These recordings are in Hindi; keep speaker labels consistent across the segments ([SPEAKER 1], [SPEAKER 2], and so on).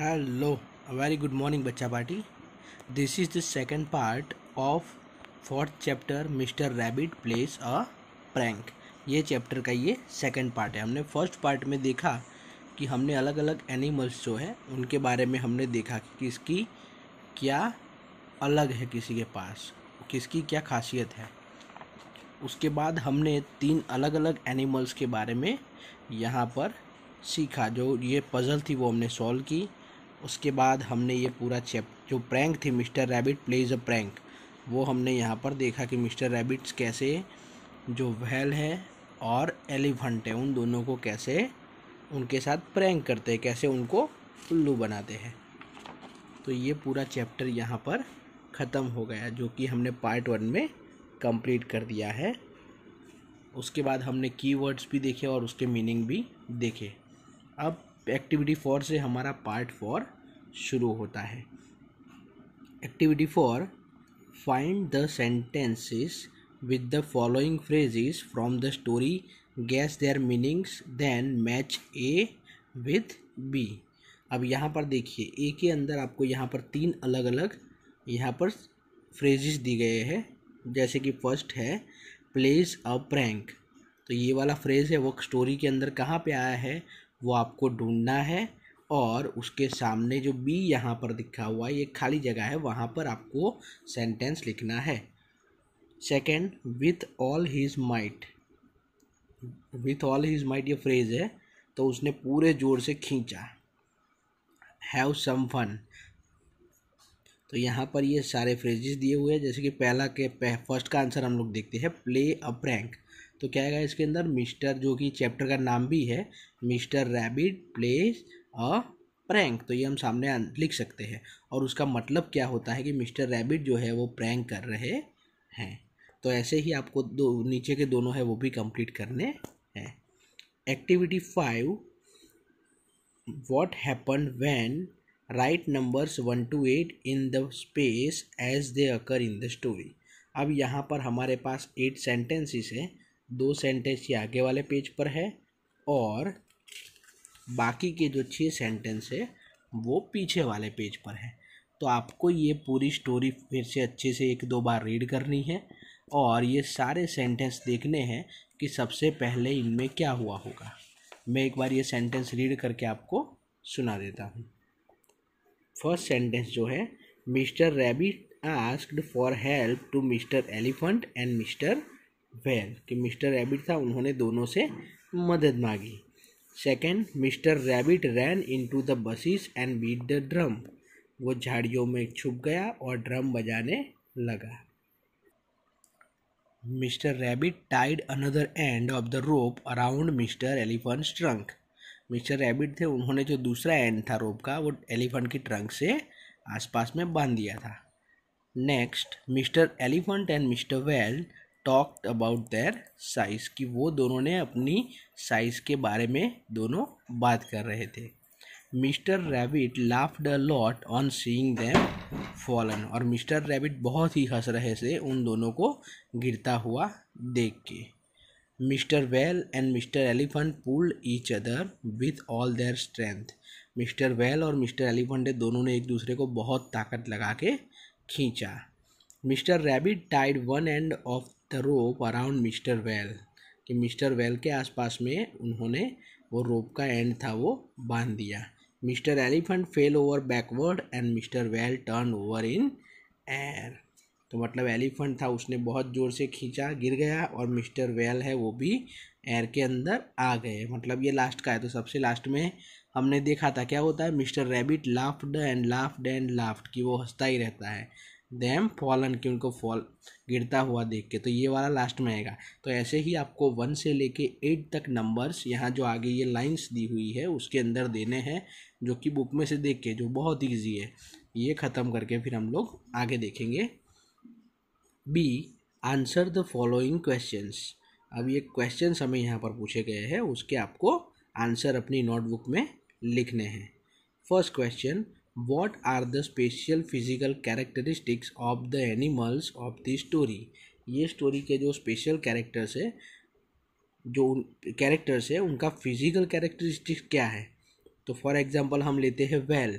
[SPEAKER 1] हेलो वेरी गुड मॉर्निंग बच्चा party this is the second part of fourth chapter Mr Rabbit places a prank ये चैप्टर का ये सेकंड पार्ट है हमने फर्स्ट पार्ट में देखा कि हमने अलग अलग एनिमल्स जो है उनके बारे में हमने देखा कि किसकी क्या अलग है किसी के पास किसकी क्या खासियत है उसके बाद हमने तीन अलग अलग एनिमल्स के बारे में यहाँ पर सीखा जो ये पज़ल थी वो हमने सॉल्व की उसके बाद हमने ये पूरा चैप जो प्रैंक थी Mr Rabbit plays a prank वो हमने यहाँ पर देखा कि मिस्टर रैबिट्स कैसे जो वहल है और एलिफेंट है उन दोनों को कैसे उनके साथ प्रैंक करते हैं कैसे उनको उल्लू बनाते हैं तो ये पूरा चैप्टर यहाँ पर ख़त्म हो गया जो कि हमने पार्ट वन में कंप्लीट कर दिया है उसके बाद हमने कीवर्ड्स भी देखे और उसके मीनिंग भी देखे अब एक्टिविटी फोर से हमारा पार्ट फोर शुरू होता है activity four find the sentences with the following phrases from the story guess their meanings then match A with B अब यहाँ पर देखिए ए के अंदर आपको यहाँ पर तीन अलग अलग यहाँ पर फ्रेजेस दी गए हैं जैसे कि फर्स्ट है प्लेस अ प्रैंक तो ये वाला फ्रेज है वो स्टोरी के अंदर कहाँ पे आया है वो आपको ढूंढना है और उसके सामने जो बी यहाँ पर दिखा हुआ है ये खाली जगह है वहाँ पर आपको सेंटेंस लिखना है second with all his might with all his might ये फ्रेज है तो उसने पूरे जोर से खींचा हैव सम फन तो यहाँ पर ये सारे फ्रेजेस दिए हुए हैं जैसे कि पहला के फर्स्ट का आंसर हम लोग देखते हैं प्ले अ प्रैंक तो क्या आएगा इसके अंदर मिस्टर जो कि चैप्टर का नाम भी है Mr Rabbit places a prank तो ये हम सामने लिख सकते हैं और उसका मतलब क्या होता है कि मिस्टर रैबिट जो है वो प्रैंक कर रहे हैं तो ऐसे ही आपको दो नीचे के दोनों है वो भी कंप्लीट करने हैं activity five what happen when write numbers one to eight in the space as they occur in the story अब यहाँ पर हमारे पास एट सेंटेंसेस हैं दो सेंटेंस ये आगे वाले पेज पर है और बाकी के जो छः सेंटेंस है वो पीछे वाले पेज पर है तो आपको ये पूरी स्टोरी फिर से अच्छे से एक दो बार रीड करनी है और ये सारे सेंटेंस देखने हैं कि सबसे पहले इनमें क्या हुआ होगा मैं एक बार ये सेंटेंस रीड करके आपको सुना देता हूँ फर्स्ट सेंटेंस जो है Mr rabbit asked for help to Mr Elephant and Mr well कि मिस्टर रैबिट था उन्होंने दोनों से मदद मांगी second Mr Rabbit ran to the bushes and beat the drum वो झाड़ियों में छुप गया और ड्रम बजाने लगा Mr rabbit tied another end of the rope around Mr Elephant trunk Mr Rabbit थे उन्होंने जो दूसरा एंड था रोप का वो एलिफेंट की ट्रंक से आसपास में बांध दिया था next Mr Elephant and Mr Whale talked about their size कि वो दोनों ने अपनी साइज़ के बारे में दोनों बात कर रहे थे Mr rabbit laughed a lot on seeing them fallen और मिस्टर रैबिट बहुत ही हंस रहे से उन दोनों को गिरता हुआ देख के Mr whale and Mr elephant pulled each other with all their strength Mr whale और मिस्टर एलिफेंट दोनों ने एक दूसरे को बहुत ताकत लगा के खींचा Mr rabbit tied one end of the rope around Mr well कि मिस्टर वेल के आसपास में उन्होंने वो रोप का एंड था वो बांध दिया Mr elephant fell over backward and Mr whale turn over in air तो मतलब एलिफेंट था उसने बहुत ज़ोर से खींचा गिर गया और मिस्टर वेल है वो भी एयर के अंदर आ गए मतलब ये लास्ट का है तो सबसे लास्ट में हमने देखा था क्या होता है Mr rabbit laughed and laughed and laughed कि वो हंसता ही रहता है दैम फॉलन कि उनको फॉल गिरता हुआ देख के तो ये वाला लास्ट में आएगा तो ऐसे ही आपको वन से लेके एट तक नंबर्स यहाँ जो आगे ये लाइंस दी हुई है उसके अंदर देने हैं जो कि बुक में से देख के जो बहुत ईजी है ये ख़त्म करके फिर हम लोग आगे देखेंगे B answer the following questions अब ये क्वेश्चन हमें यहाँ पर पूछे गए हैं उसके आपको आंसर अपनी नोटबुक में लिखने हैं first question what are the special physical characteristics of the animals of the story ये स्टोरी के जो स्पेशल कैरेक्टर्स है जो कैरेक्टर्स है उनका फिजिकल कैरेक्टरिस्टिक्स क्या है तो फॉर एग्जाम्पल हम लेते हैं whale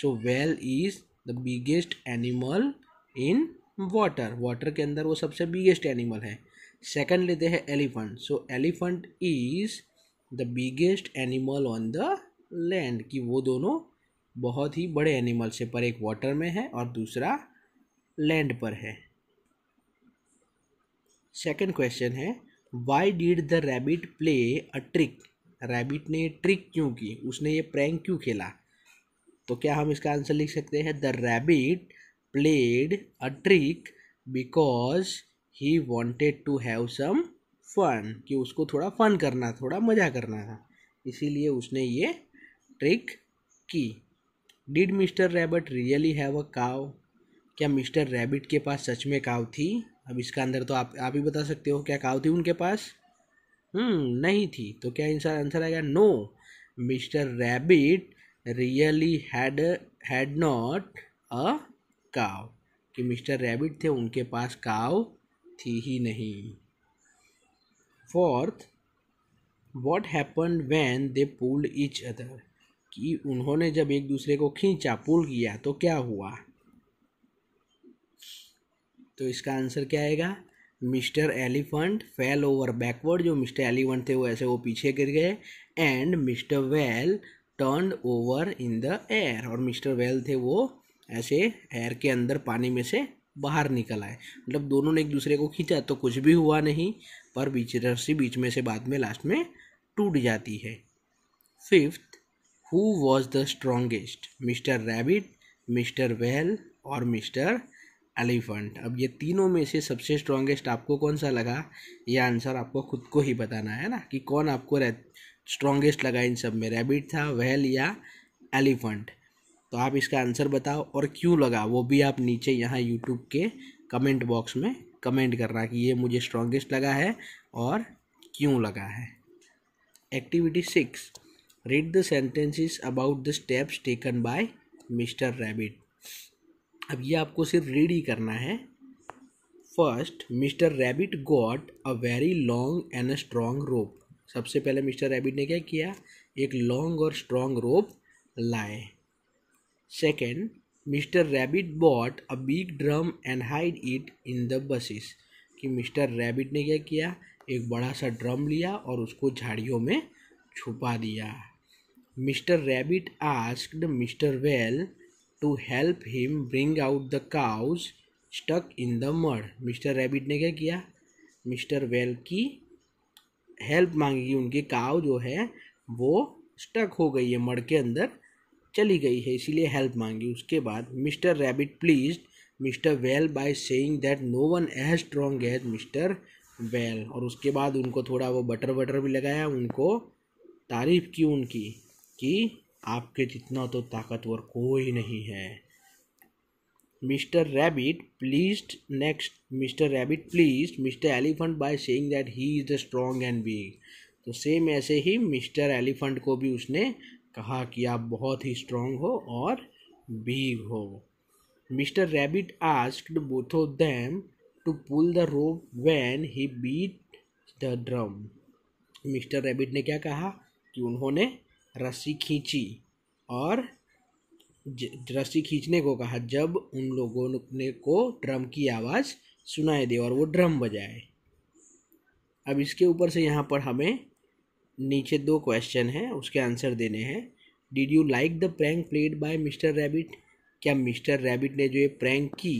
[SPEAKER 1] so whale is the biggest animal in water water के अंदर वो सबसे बिगेस्ट एनिमल है सेकेंड लेते हैं elephant so elephant is the biggest animal on the land कि वो दोनों बहुत ही बड़े एनिमल्स है पर एक वाटर में है और दूसरा लैंड पर है सेकंड क्वेश्चन है why did the rabbit play a trick rabbit ने ट्रिक क्यों की उसने ये प्रैंक क्यों खेला तो क्या हम इसका आंसर लिख सकते हैं the rabbit played a trick because he wanted to have some fun कि उसको थोड़ा फन करना थोड़ा मज़ा करना था इसीलिए उसने ये ट्रिक की did Mr rabbit really have a cow क्या मिस्टर रैबिट के पास सच में काव थी अब इसका अंदर तो आप आप ही बता सकते हो क्या काव थी उनके पास हम्म, नहीं थी तो क्या इनका आंसर आएगा no Mr rabbit really had had not a cow कि मिस्टर रैबिट थे उनके पास काव थी ही नहीं fourth what happen when they pulled each other कि उन्होंने जब एक दूसरे को खींचा पुल किया तो क्या हुआ तो इसका आंसर क्या आएगा Mr elephant fell over backward जो मिस्टर एलिफेंट थे वो ऐसे वो पीछे गिर गए and Mr whale turn over in the air और मिस्टर वेल थे वो ऐसे एयर के अंदर पानी में से बाहर निकल आए मतलब दोनों ने एक दूसरे को खींचा तो कुछ भी हुआ नहीं पर बीच रस्सी बीच में से बाद में लास्ट में टूट जाती है fifth who was the strongest Mr rabbit Mr whale और मिस्टर एलिफेंट अब ये तीनों में से सबसे स्ट्रांगेस्ट आपको कौन सा लगा यह आंसर आपको खुद को ही बताना है ना कि कौन आपको स्ट्रांगेस्ट लगा इन सब में रैबिट था वेल या एलिफेंट तो आप इसका आंसर बताओ और क्यों लगा वो भी आप नीचे यहाँ यूट्यूब के कमेंट बॉक्स में कमेंट करना कि ये मुझे स्ट्रॉन्गेस्ट लगा है और क्यों लगा है activity six read the sentences about the steps taken by Mr rabbit अब ये आपको सिर्फ रीड ही करना है first Mr rabbit got a very long and a strong rope सबसे पहले मिस्टर रैबिट ने क्या किया एक लॉन्ग और स्ट्रॉन्ग रोप लाए second Mr rabbit bought a big drum and hide it in the bushes कि मिस्टर रैबिट ने क्या किया एक बड़ा सा ड्रम लिया और उसको झाड़ियों में छुपा दिया Mr rabbit asked Mr whale to help him bring out the cows stuck in the mud Mr rabbit ने क्या किया मिस्टर वेल की हेल्प मांगी उनके काव जो है वो स्टक हो गई है मड़ के अंदर चली गई है इसीलिए हेल्प मांगी उसके बाद Mr rabbit pleased Mr whale by saying that no one as strong as Mr whale और उसके बाद उनको थोड़ा वो बटर वटर भी लगाया उनको तारीफ़ की उनकी कि आपके जितना तो ताकतवर कोई नहीं है Mr rabbit pleased next Mr rabbit pleased Mr elephant by saying that he is the strong and big तो सेम ऐसे ही मिस्टर एलिफेंट को भी उसने कहा कि आप बहुत ही स्ट्रॉन्ग हो और बिग हो Mr rabbit asked both of them to pull the rope when he beat the drum Mr rabbit ने क्या कहा कि उन्होंने रस्सी खींची और रस्सी खींचने को कहा जब उन लोगों ने को ड्रम की आवाज़ सुनाई दे और वो ड्रम बजाए अब इसके ऊपर से यहाँ पर हमें नीचे दो क्वेश्चन हैं उसके आंसर देने हैं did you like the prank played by Mr rabbit क्या मिस्टर रैबिट ने जो ये प्रैंक की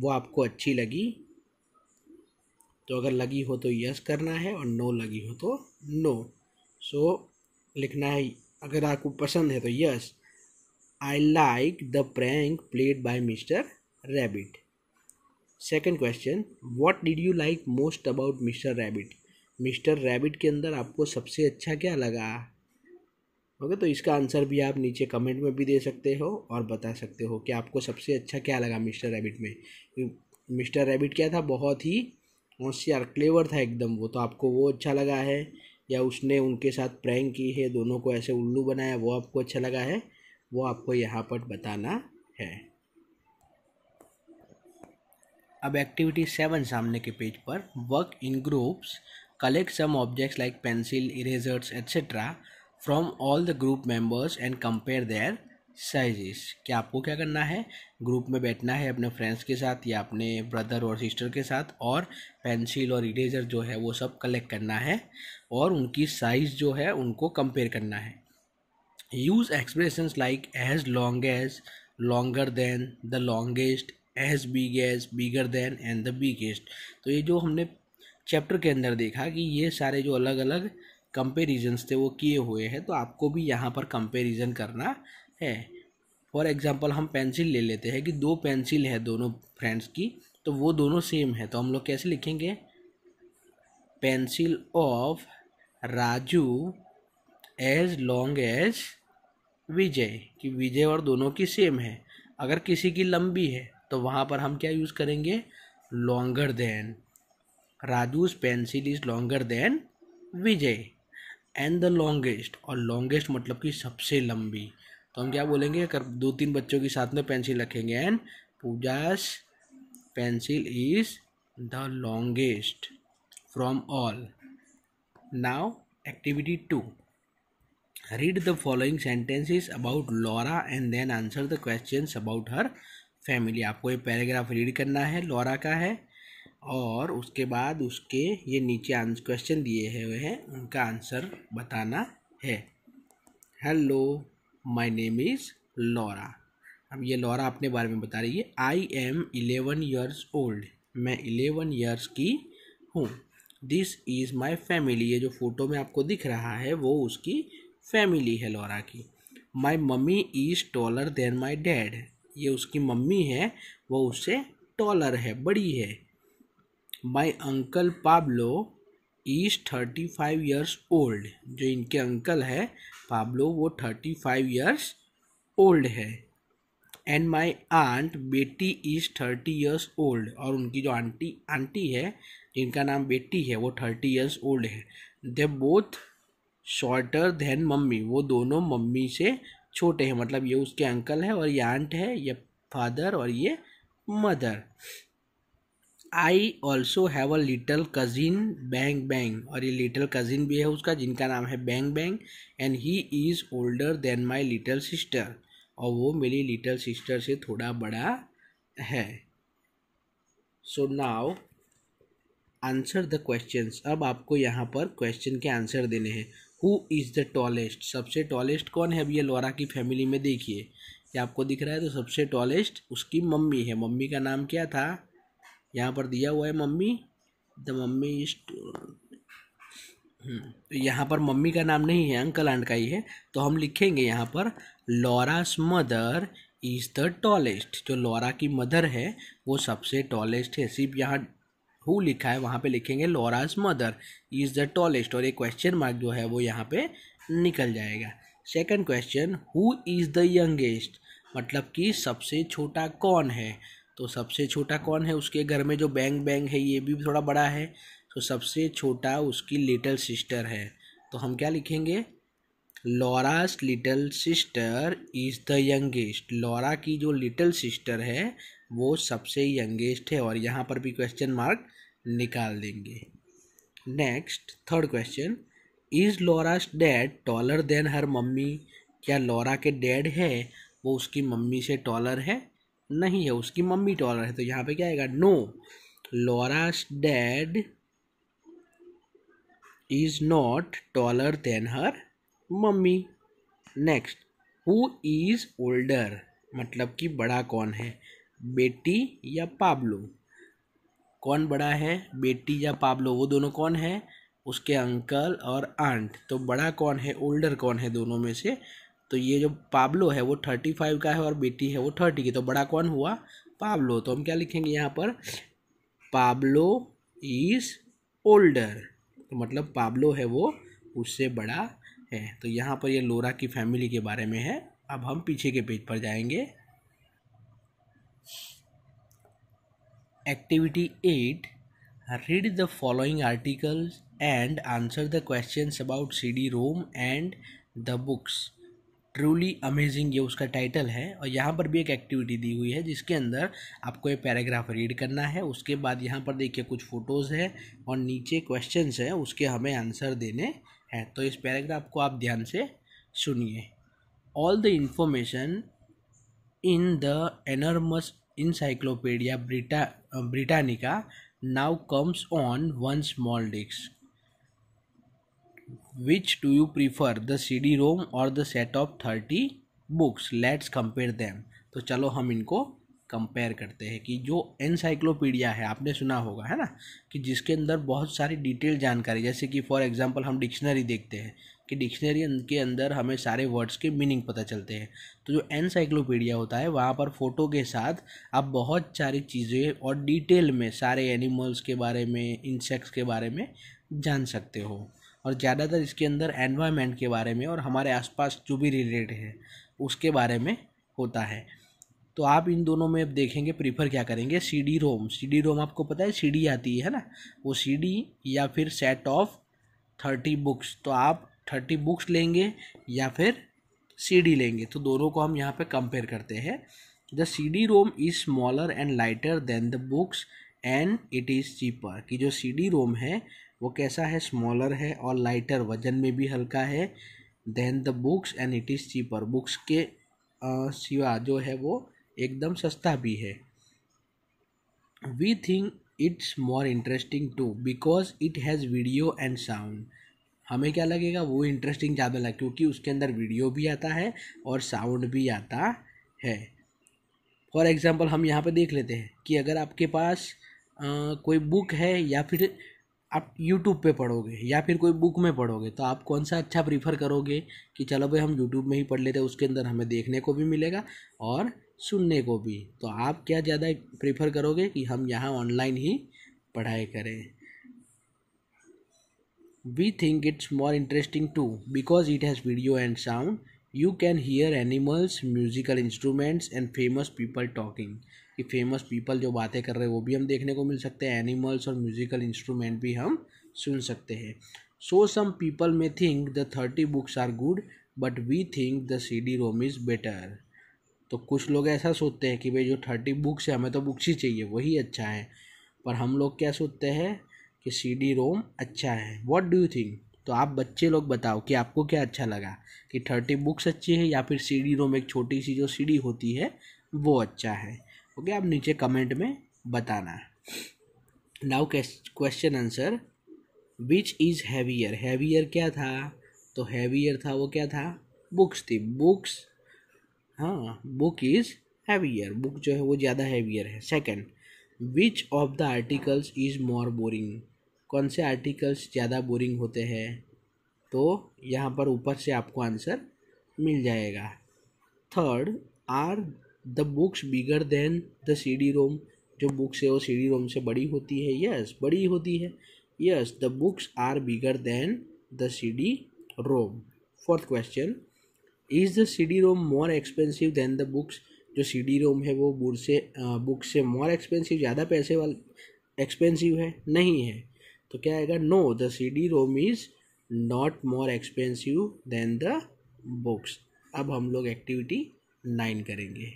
[SPEAKER 1] वो आपको अच्छी लगी तो अगर लगी हो तो यस करना है और नो लगी हो तो नो सो so, लिखना है अगर आपको पसंद है तो yes I like the prank played by Mr rabbit second question what did you like most about Mr rabbit Mr rabbit के अंदर आपको सबसे अच्छा क्या लगा ओके तो इसका आंसर भी आप नीचे कमेंट में भी दे सकते हो और बता सकते हो कि आपको सबसे अच्छा क्या लगा मिस्टर रैबिट में मिस्टर रैबिट क्या था बहुत ही होशियार क्लेवर था एकदम वो तो आपको वो अच्छा लगा है या उसने उनके साथ प्रैंक की है दोनों को ऐसे उल्लू बनाया वो आपको अच्छा लगा है वो आपको यहाँ पर बताना है अब एक्टिविटी सेवन सामने के पेज पर work in groups collect some objects like pencil erasers etcetera from all the group members and compare their sizes क्या आपको क्या करना है ग्रुप में बैठना है अपने फ्रेंड्स के साथ या अपने ब्रदर और सिस्टर के साथ और पेंसिल और इरेजर जो है वो सब कलेक्ट करना है और उनकी साइज़ जो है उनको कंपेयर करना है use expression like as long as longer than the longest as big as bigger than and the biggest तो ये जो हमने चैप्टर के अंदर देखा कि ये सारे जो अलग अलग कंपेरिजन्स थे वो किए हुए हैं तो आपको भी यहाँ पर कंपेरिजन करना है फॉर एग्ज़ाम्पल हम पेंसिल ले लेते हैं कि दो पेंसिल है दोनों फ्रेंड्स की तो वो दोनों सेम है तो हम लोग कैसे लिखेंगे pencil of Raju as long as Vijay कि विजय और दोनों की सेम है अगर किसी की लंबी है तो वहाँ पर हम क्या यूज़ करेंगे longer than Raju's pencil is longer than Vijay and the longest और लॉन्गेस्ट मतलब कि सबसे लंबी तो हम क्या बोलेंगे अगर दो तीन बच्चों के साथ में पेंसिल रखेंगे and Pooja's pencil is the longest from all Now, activity 2. Read the following sentences about Laura and then answer the questions about her family. आपको ये पैराग्राफ रीड करना है लॉरा का है और उसके बाद उसके ये नीचे क्वेश्चन दिए हुए हैं उनका आंसर बताना है hello my name is Laura अब ये लॉरा अपने बारे में बता रही है I am eleven years old मैं इलेवन ईयर्स की हूँ दिस इज़ माई फैमिली ये जो फ़ोटो में आपको दिख रहा है वो उसकी फैमिली है लोरा की my mummy is taller than my dad ये उसकी मम्मी है वो उससे टॉलर है बड़ी है my uncle Pablo is thirty five years old जो इनके अंकल है पाब्लो वो थर्टी फाइव ईयर्स ओल्ड है and my aunt Betty is thirty years old और उनकी जो आंटी आंटी है जिनका नाम बेटी है वो थर्टी ईयर्स ओल्ड है they both shorter than mummy वो दोनों मम्मी से छोटे हैं मतलब ये उसके अंकल है और ये आंट है ये फादर और ये mother I also have a little cousin Bang Bang और ये लिटल कज़िन भी है उसका जिनका नाम है Bang Bang and he is older than my little sister और वो मेरी लिटिल सिस्टर से थोड़ा बड़ा है so now answer the questions अब आपको यहाँ पर क्वेश्चन के आंसर देने हैं हु इज़ द टॉलेस्ट सबसे टॉलेस्ट कौन है अभी ये लोरा की फैमिली में देखिए ये आपको दिख रहा है तो सबसे टॉलेस्ट उसकी मम्मी है मम्मी का नाम क्या था यहाँ पर दिया हुआ है mummy the mummy is hmm, तो यहाँ पर मम्मी का नाम नहीं है अंकल आंट का ही है तो हम लिखेंगे यहाँ पर Laura's mother is the tallest जो लॉरा की मदर है वो सबसे टॉलेस्ट है सिर्फ यहाँ हु लिखा है वहाँ पे लिखेंगे Laura's mother is the tallest और ये क्वेश्चन मार्क जो है वो यहाँ पे निकल जाएगा second question who is the youngest मतलब कि सबसे छोटा कौन है तो सबसे छोटा कौन है उसके घर में जो बैंग बैंग है ये भी थोड़ा बड़ा है तो सबसे छोटा उसकी लिटिल सिस्टर है तो हम क्या लिखेंगे Laura's little sister is the youngest Laura की जो लिटिल सिस्टर है वो सबसे यंगेस्ट है और यहाँ पर भी क्वेश्चन मार्क निकाल देंगे next third question is Laura's dad taller than her mummy क्या लॉरा के डैड है वो उसकी मम्मी से टॉलर है नहीं है उसकी मम्मी टॉलर है तो यहाँ पे क्या आएगा no Laura's dad is not taller than her mummy next who is older मतलब कि बड़ा कौन है बेटी या पाब्लो कौन बड़ा है बेटी या पाब्लो वो दोनों कौन है उसके अंकल और आंट तो बड़ा कौन है ओल्डर कौन है दोनों में से तो ये जो पाब्लो है वो थर्टी फाइव का है और बेटी है वो थर्टी की तो बड़ा कौन हुआ पाब्लो तो हम क्या लिखेंगे यहाँ पर पाब्लो इज़ ओल्डर मतलब पाब्लो है वो उससे बड़ा है तो यहाँ पर ये लोरा की फैमिली के बारे में है अब हम पीछे के पेज पर जाएंगे activity eight read the following articles and answer the question about C D ROM and the books truly amazing ये उसका टाइटल है और यहाँ पर भी एक एक्टिविटी दी हुई है जिसके अंदर आपको ये पैराग्राफ रीड करना है उसके बाद यहाँ पर देखिए कुछ फ़ोटोज़ है और नीचे क्वेश्चन हैं उसके हमें आंसर देने हैं तो इस पैराग्राफ को आप ध्यान से सुनिए all the information in the enormous encyclopaedia Brita Britannica now comes on one small disk which do you prefer the cd rom or the set of 30 books let's compare them तो चलो हम इनको कंपेयर करते हैं कि जो एनसाइक्लोपीडिया है आपने सुना होगा है ना कि जिसके अंदर बहुत सारी डिटेल जानकारी जैसे कि फॉर एग्जांपल हम डिक्शनरी देखते हैं कि डिक्शनरी के अंदर हमें सारे वर्ड्स के मीनिंग पता चलते हैं तो जो एनसाइक्लोपीडिया होता है वहाँ पर फ़ोटो के साथ आप बहुत सारी चीज़ें और डिटेल में सारे एनिमल्स के बारे में इंसेक्ट्स के बारे में जान सकते हो और ज़्यादातर इसके अंदर एनवायरमेंट के बारे में और हमारे आसपास जो भी रिलेटेड है उसके बारे में होता है तो आप इन दोनों में अब देखेंगे प्रीफर क्या करेंगे सी डी रोम सी डी रोम आपको पता है सी डी आती है ना वो सी डी या फिर सेट ऑफ थर्टी बुक्स तो आप थर्टी बुक्स लेंगे या फिर सी डी लेंगे तो दोनों को हम यहाँ पे कंपेयर करते हैं the C D ROM is smaller and lighter than the books and it is cheaper कि जो सी डी रोम है वो कैसा है स्मॉलर है और लाइटर वजन में भी हल्का है than the books and it is cheaper books के सिवा जो है वो एकदम सस्ता भी है we think it's more interesting too because it has video and sound हमें क्या लगेगा वो इंटरेस्टिंग ज़्यादा लगे क्योंकि उसके अंदर वीडियो भी आता है और साउंड भी आता है फॉर एग्ज़ाम्पल हम यहाँ पे देख लेते हैं कि अगर आपके पास आ, कोई बुक है या फिर आप यूट्यूब पे पढ़ोगे या फिर कोई बुक में पढ़ोगे तो आप कौन सा अच्छा प्रीफर करोगे कि चलो भाई हम यूट्यूब में ही पढ़ लेते हैं उसके अंदर हमें देखने को भी मिलेगा और सुनने को भी तो आप क्या ज़्यादा प्रीफर करोगे कि हम यहाँ ऑनलाइन ही पढ़ाई करें we think it's more interesting too because it has video and sound you can hear animals musical instruments and famous people talking कि फेमस पीपल जो बातें कर रहे हैं वो भी हम देखने को मिल सकते हैं एनिमल्स और म्यूजिकल इंस्ट्रूमेंट भी हम सुन सकते हैं so some people may think the thirty books are good but we think the C D ROM is better तो कुछ लोग ऐसा सोचते हैं कि भाई जो थर्टी बुक्स है हमें तो बुक्स ही चाहिए वही अच्छा है पर हम लोग क्या सोचते हैं कि सी डी रोम अच्छा है वॉट डू यू थिंक तो आप बच्चे लोग बताओ कि आपको क्या अच्छा लगा कि थर्टी बुक्स अच्छी है या फिर सी डी रोम एक छोटी सी जो सी डी होती है वो अच्छा है ओके आप नीचे कमेंट में बताना now question answer which is heavier heavier क्या था तो हैवियर था वो क्या था बुक्स थी बुक्स हाँ बुक इज़ हैवियर बुक जो है वो ज़्यादा हैवियर है second which of the articles is more boring कौन से आर्टिकल्स ज़्यादा बोरिंग होते हैं तो यहाँ पर ऊपर से आपको आंसर मिल जाएगा third are the books bigger than the C D ROM जो बुक्स है वो सी डी रोम से बड़ी होती है यस yes, बड़ी होती है yes the books are bigger than the C D ROM fourth question is the C D ROM more expensive than the books जो सी डी रोम है वो बुर से बुक से मोर एक्सपेंसिव ज़्यादा पैसे वाले एक्सपेंसिव है नहीं है तो क्या आएगा no the C D ROM is not more expensive than the books अब हम लोग एक्टिविटी नाइन करेंगे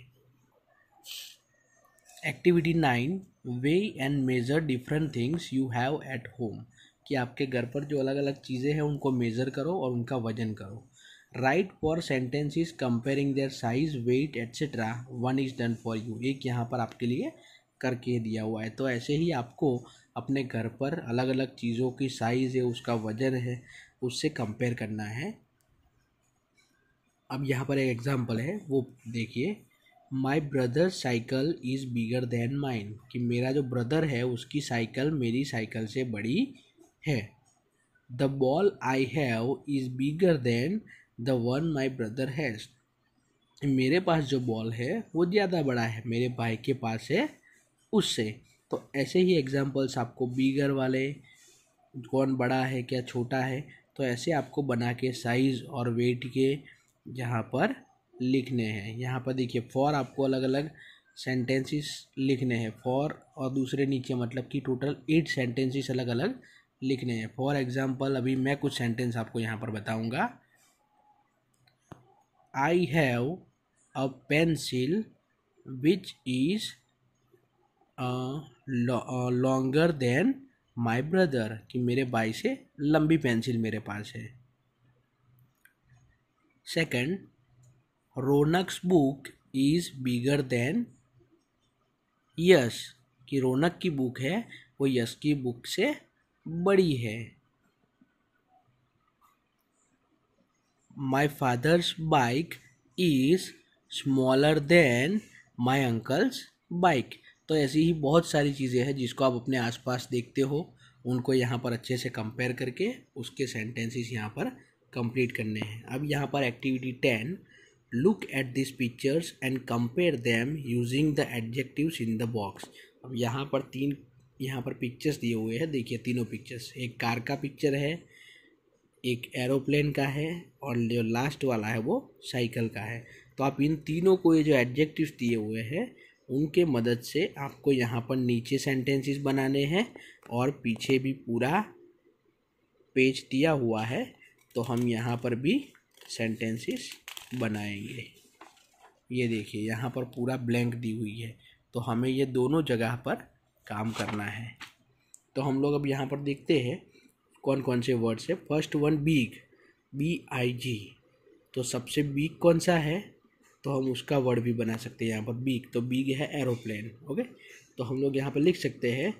[SPEAKER 1] activity nine weigh and measure different things you have at home कि आपके घर पर जो अलग अलग चीज़ें हैं उनको मेज़र करो और उनका वजन करो write four is comparing their size weight etcetera one is done for you एक यहाँ पर आपके लिए करके दिया हुआ है तो ऐसे ही आपको अपने घर पर अलग अलग चीज़ों की साइज़ है उसका वजन है उससे कंपेयर करना है अब यहाँ पर एक एग्ज़ाम्पल है वो देखिए my brother cycle is bigger than mine कि मेरा जो ब्रदर है उसकी साइकिल मेरी साइकिल से बड़ी है the ball I have is bigger than the one my brother has मेरे पास जो बॉल है वो ज़्यादा बड़ा है मेरे भाई के पास है उससे तो ऐसे ही एग्जाम्पल्स आपको बीगर वाले कौन बड़ा है क्या छोटा है तो ऐसे आपको बना के साइज़ और वेट के यहाँ पर लिखने हैं यहाँ पर देखिए फॉर आपको अलग अलग सेंटेंसेस लिखने हैं फॉर और दूसरे नीचे मतलब कि टोटल एट सेंटेंसेस अलग अलग लिखने हैं फॉर एग्ज़ाम्पल अभी मैं कुछ सेंटेंस आपको यहाँ पर बताऊँगा I have a pencil which is longer than my brother कि मेरे भाई से लंबी पेंसिल मेरे पास है second Raunak book is bigger than Yash कि रौनक की बुक है वो यश की बुक से बड़ी है my father's bike is smaller than my uncle's bike तो ऐसी ही बहुत सारी चीज़ें हैं जिसको आप अपने आसपास देखते हो उनको यहाँ पर अच्छे से कंपेयर करके उसके सेंटेंसेस यहाँ पर कंप्लीट करने हैं अब यहाँ पर activity ten look at this pictures and compare them using the adjective in the box अब यहाँ पर तीन यहाँ पर पिक्चर्स दिए हुए हैं देखिए तीनों पिक्चर्स एक कार का पिक्चर है एक एरोप्लेन का है और जो लास्ट वाला है वो साइकिल का है तो आप इन तीनों को ये जो एडजेक्टिव्स दिए हुए हैं उनके मदद से आपको यहाँ पर नीचे सेंटेंसेस बनाने हैं और पीछे भी पूरा पेज दिया हुआ है तो हम यहाँ पर भी सेंटेंसेस बनाएंगे ये देखिए यहाँ पर पूरा ब्लैंक दी हुई है तो हमें ये दोनों जगह पर काम करना है तो हम लोग अब यहाँ पर देखते हैं कौन कौन से वर्ड्स है first one big B I G तो सबसे बीग कौन सा है तो हम उसका वर्ड भी बना सकते हैं यहाँ पर बीग तो बीग है एरोप्लेन ओके तो हम लोग यहाँ पर लिख सकते हैं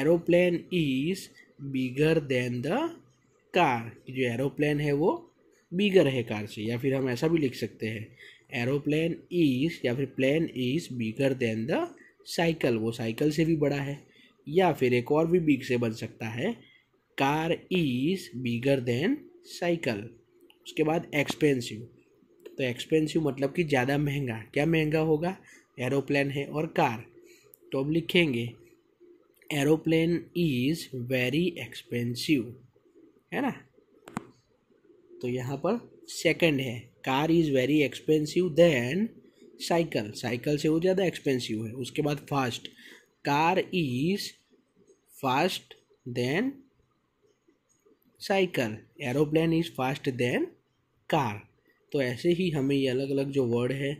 [SPEAKER 1] aeroplane is bigger than the car जो एरोप्लेन है वो बीगर है कार से या फिर हम ऐसा भी लिख सकते हैं एरोप्लेन इज़ या फिर plane is bigger than the cycle वो साइकिल से भी बड़ा है या फिर एक और भी बिग से बन सकता है car is bigger than cycle उसके बाद एक्सपेंसिव तो एक्सपेंसिव मतलब कि ज़्यादा महंगा क्या महंगा होगा एरोप्लेन है और कार तो अब लिखेंगे एरोप्लेन इज़ वेरी एक्सपेंसिव है ना तो यहाँ पर सेकंड है car is very expensive than cycle cycle से वो ज़्यादा एक्सपेंसिव है उसके बाद fast car is fast than cycle aeroplane is fast than car तो ऐसे ही हमें ये अलग अलग जो वर्ड है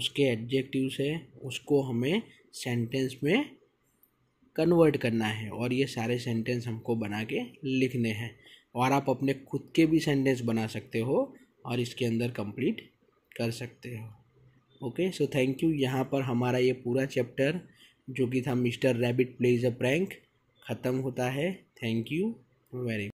[SPEAKER 1] उसके एडजेक्टिव्स है उसको हमें सेंटेंस में कन्वर्ट करना है और ये सारे सेंटेंस हमको बना के लिखने हैं और आप अपने खुद के भी सेंटेंस बना सकते हो और इसके अंदर कंप्लीट कर सकते हो ओके सो थैंक यू यहाँ पर हमारा ये पूरा चैप्टर जो कि था Mister Rabbit plays a prank ख़त्म होता है थैंक यू वेरी